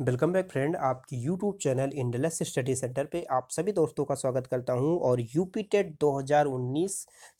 welcome back friend आपकी YouTube channel endless study centre पे आप सभी दोस्तों का स्वागत करता हूं और यूपी टेट 2019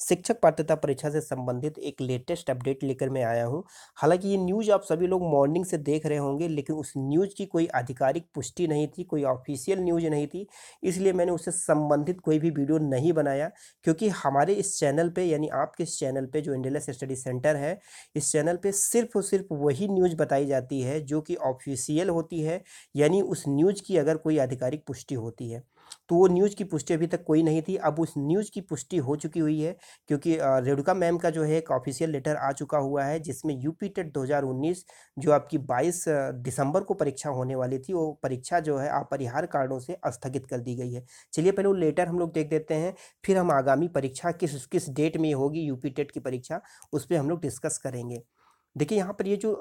शिक्षक पात्रता परीक्षा से संबंधित एक लेटेस्ट अपडेट लेकर मैं आया हूं हालांकि ये न्यूज़ आप सभी लोग मॉर्निंग से देख रहे होंगे लेकिन उस न्यूज़ की कोई आधिकारिक पुष्टि नहीं थी कोई ऑफिशियल न्यूज नहीं थी इसलिए मैंने उससे संबंधित कोई भी वीडियो नहीं बनाया क्योंकि हमारे इस चैनल पर यानी आपके इस चैनल पर जो इंडलेस स्टडी सेंटर है इस चैनल पर सिर्फ और सिर्फ वही न्यूज़ बताई जाती है जो कि ऑफिशियल होती है है यानी उस न्यूज़ की अगर कोई आधिकारिक पुष्टि होती है तो वो न्यूज़ की पुष्टि अभी तक कोई नहीं थी अब उस न्यूज़ की पुष्टि हो चुकी हुई है क्योंकि रेणुका मैम का जो है एक ऑफिशियल लेटर आ चुका हुआ है जिसमें यूपी टेट दो जो आपकी 22 दिसंबर को परीक्षा होने वाली थी वो परीक्षा जो है अपरिहार कारणों से स्थगित कर दी गई है चलिए पहले वो लेटर हम लोग देख देते हैं फिर हम आगामी परीक्षा किस किस डेट में होगी यूपी टेट की परीक्षा उस पर हम लोग डिस्कस करेंगे देखिए यहाँ पर ये जो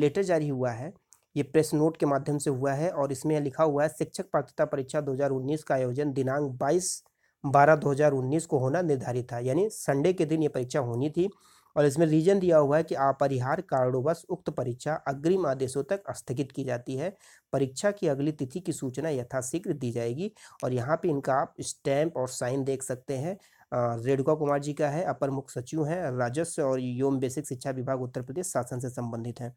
लेटर जारी हुआ है ये प्रेस नोट के माध्यम से हुआ है और इसमें लिखा हुआ है शिक्षक पात्रता परीक्षा 2019 का आयोजन दिनांक 22 बारह 2019 को होना निर्धारित था यानी संडे के दिन ये परीक्षा होनी थी और इसमें रीजन दिया हुआ है कि अपरिहार कारणोंवश उक्त परीक्षा अग्रिम आदेशों तक स्थगित की जाती है परीक्षा की अगली तिथि की सूचना यथाशीघ्र दी जाएगी और यहाँ पे इनका आप स्टैंप और साइन देख सकते हैं रेणुका कुमार जी का है अपर मुख्य सचिव हैं राजस्व और योम बेसिक शिक्षा विभाग उत्तर प्रदेश शासन से संबंधित हैं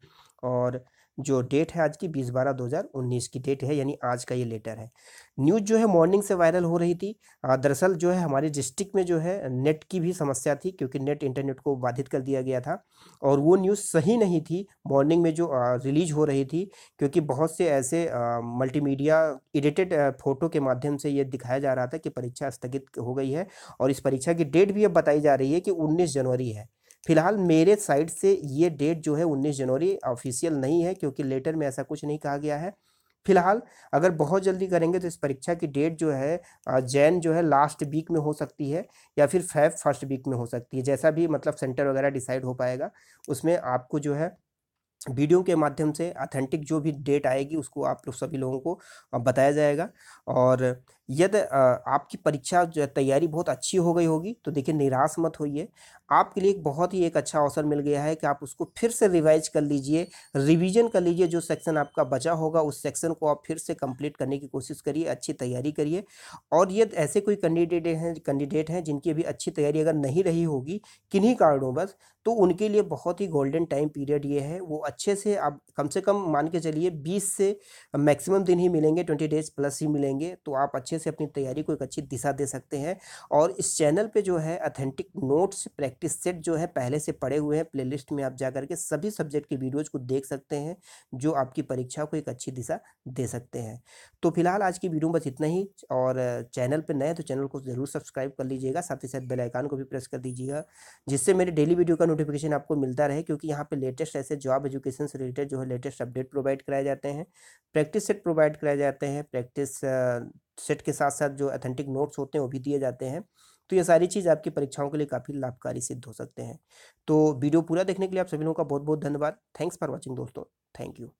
और जो डेट है आज की बीस बारह दो हज़ार उन्नीस की डेट है यानी आज का ये लेटर है न्यूज़ जो है मॉर्निंग से वायरल हो रही थी दरअसल जो है हमारे डिस्ट्रिक्ट में जो है नेट की भी समस्या थी क्योंकि नेट इंटरनेट को बाधित कर दिया गया था और वो न्यूज़ सही नहीं थी मॉर्निंग में जो रिलीज हो रही थी क्योंकि बहुत से ऐसे मल्टीमीडिया एडिटेड फोटो के माध्यम से ये दिखाया जा रहा था कि परीक्षा स्थगित हो गई है और इस परीक्षा की डेट भी अब बताई जा रही है कि उन्नीस जनवरी है फिलहाल मेरे साइड से ये डेट जो है उन्नीस जनवरी ऑफिशियल नहीं है क्योंकि लेटर में ऐसा कुछ नहीं कहा गया है फिलहाल अगर बहुत जल्दी करेंगे तो इस परीक्षा की डेट जो है जैन जो है लास्ट वीक में हो सकती है या फिर फैफ फर्स्ट वीक में हो सकती है जैसा भी मतलब सेंटर वगैरह डिसाइड हो पाएगा उसमें आपको जो है वीडियो के माध्यम से अथेंटिक जो भी डेट आएगी उसको आप लोग सभी लोगों को बताया जाएगा और यदि आपकी परीक्षा तैयारी बहुत अच्छी हो गई होगी तो देखिए निराश मत होइए आपके लिए एक बहुत ही एक अच्छा अवसर मिल गया है कि आप उसको फिर से रिवाइज कर लीजिए रिवीजन कर लीजिए जो सेक्शन आपका बचा होगा उस सेक्शन को आप फिर से कंप्लीट करने की कोशिश करिए अच्छी तैयारी करिए और यदि ऐसे कोई कैंडिडेट हैं कैंडिडेट हैं जिनकी अभी अच्छी तैयारी अगर नहीं रही होगी किन्हीं कारणों बस तो उनके लिए बहुत ही गोल्डन टाइम पीरियड ये है वो अच्छे से आप कम से कम मान के चलिए बीस से मैक्सिमम दिन ही मिलेंगे ट्वेंटी डेज प्लस ही मिलेंगे तो आप अच्छे से अपनी तैयारी को एक अच्छी दिशा दे सकते हैं और इस चैनल पे जो है अथेंटिक नोट्स प्रैक्टिस सेट जो है पहले से पड़े हुए हैं प्लेलिस्ट में आप जा करके सभी सब्जेक्ट की वीडियोज़ को देख सकते हैं जो आपकी परीक्षा को एक अच्छी दिशा दे सकते हैं तो फिलहाल आज की वीडियो बस इतना ही और चैनल पर नए तो चैनल को ज़रूर सब्सक्राइब कर लीजिएगा साथ ही साथ बेलाइकान को भी प्रेस कर दीजिएगा जिससे मेरे डेली वीडियो का नोटिफिकेशन आपको मिलता रहे क्योंकि यहाँ पर लेटेस्ट ऐसे जॉब एजुकेशन से रिलेटेड जो है लेटेस्ट अपडेट प्रोवाइड कराए जाते हैं प्रैक्टिस सेट प्रोवाइड कराए जाते हैं प्रैक्टिस सेट के साथ साथ जो अथेंटिक नोट्स होते हैं वो भी दिए जाते हैं तो ये सारी चीज़ आपकी परीक्षाओं के लिए काफ़ी लाभकारी सिद्ध हो सकते हैं तो वीडियो पूरा देखने के लिए आप सभी लोगों का बहुत बहुत धन्यवाद थैंक्स फॉर वॉचिंग दोस्तों थैंक यू